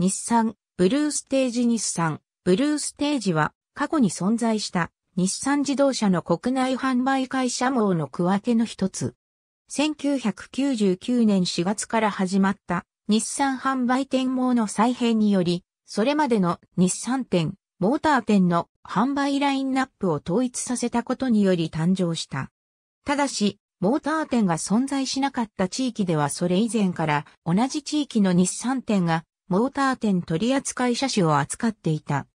日産、ブルーステージ日産、ブルーステージは過去に存在した日産自動車の国内販売会社網の区分けの一つ。1999年4月から始まった日産販売店網の再編により、それまでの日産店、モーター店の販売ラインナップを統一させたことにより誕生した。ただし、モーター店が存在しなかった地域ではそれ以前から同じ地域の日産店がモーター店取扱車種を扱っていた。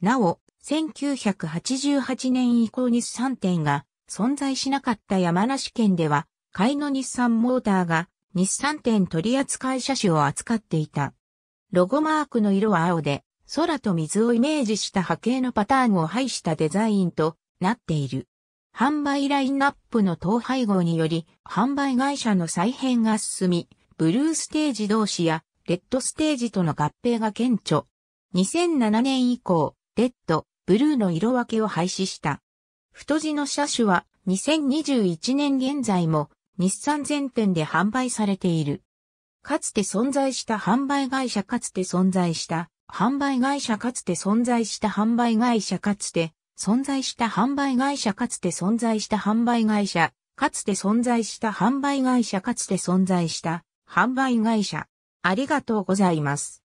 なお、1988年以降日産店が存在しなかった山梨県では、いの日産モーターが日産店取扱車種を扱っていた。ロゴマークの色は青で、空と水をイメージした波形のパターンを配したデザインとなっている。販売ラインナップの統廃合により、販売会社の再編が進み、ブルーステージ同士やレッドステージとの合併が顕著。2007年以降、レッド、ブルーの色分けを廃止した。太字の車種は2021年現在も日産全店で販売されている。かつて存在した販売会社かつて存在した販売会社かつて存在した販売会社かつて存在した販売会社かつて存在した販売会社かつて存在した販売会社かつて存在した販売会社ありがとうございます。